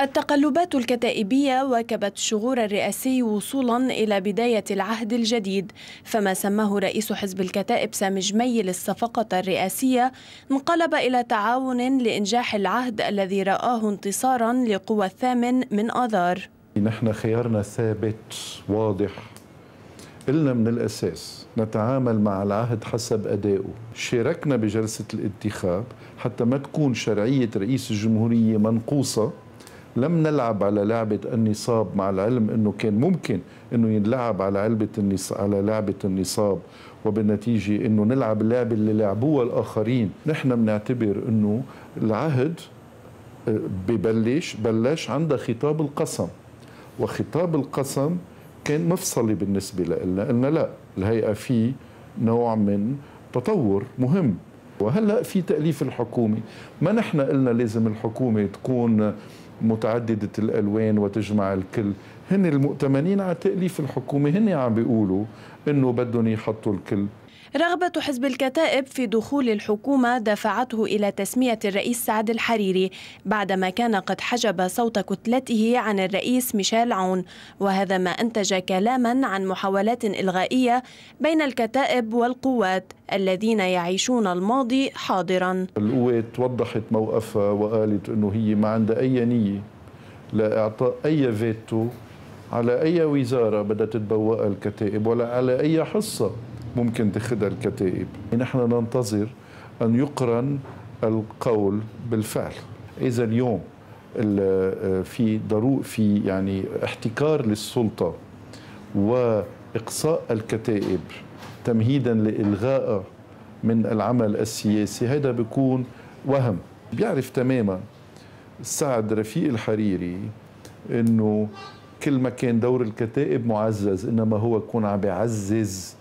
التقلبات الكتائبية واكبت الشغور الرئاسي وصولا إلى بداية العهد الجديد فما سماه رئيس حزب الكتائب سامي جميل الصفقة الرئاسية انقلب إلى تعاون لإنجاح العهد الذي رآه انتصارا لقوى الثامن من آذار نحن خيارنا ثابت واضح قلنا من الأساس نتعامل مع العهد حسب أدائه شاركنا بجلسة الانتخاب حتى ما تكون شرعية رئيس الجمهورية منقوصة لم نلعب على لعبة النصاب مع العلم أنه كان ممكن أنه ينلعب على علبة النص... على لعبة النصاب وبالنتيجة أنه نلعب اللعبة اللي لعبوها الآخرين نحن بنعتبر أنه العهد آه، ببلش بلش عند خطاب القسم وخطاب القسم كان مفصلي بالنسبة لنا قلنا لا الهيئة في نوع من تطور مهم وهلأ في تأليف الحكومة ما نحن قلنا لازم الحكومة تكون متعددة الألوان وتجمع الكل هن المؤتمنين على تأليف الحكومة هن عم بيقولوا أنه بدهم يحطوا الكل رغبة حزب الكتائب في دخول الحكومة دفعته إلى تسمية الرئيس سعد الحريري بعدما كان قد حجب صوت كتلته عن الرئيس ميشيل عون وهذا ما أنتج كلاما عن محاولات إلغائية بين الكتائب والقوات الذين يعيشون الماضي حاضرا القوات وضحت موقفها وقالت أنه هي ما عندها أي نية لإعطاء أي فيتو على أي وزارة بدها تتبوأها الكتائب ولا على أي حصة ممكن تخدها الكتائب نحن ننتظر أن يقرن القول بالفعل إذا اليوم في ضرو في يعني احتكار للسلطة وإقصاء الكتائب تمهيدا لإلغائها من العمل السياسي هذا بيكون وهم بيعرف تماما سعد رفيق الحريري انه كل ما كان دور الكتائب معزز انما هو يكون عم بيعزز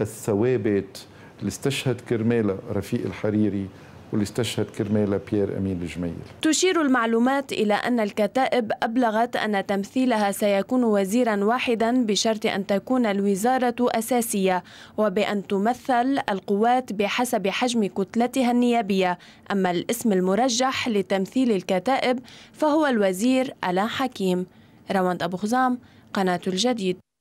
الثوابت اللي استشهد كرمالها رفيق الحريري واللي استشهد كرمالها بيير أمين الجميل تشير المعلومات إلى أن الكتائب أبلغت أن تمثيلها سيكون وزيرا واحدا بشرط أن تكون الوزارة أساسية وبأن تمثل القوات بحسب حجم كتلتها النيابية أما الاسم المرجح لتمثيل الكتائب فهو الوزير ألا حكيم رواند أبو خزام قناة الجديد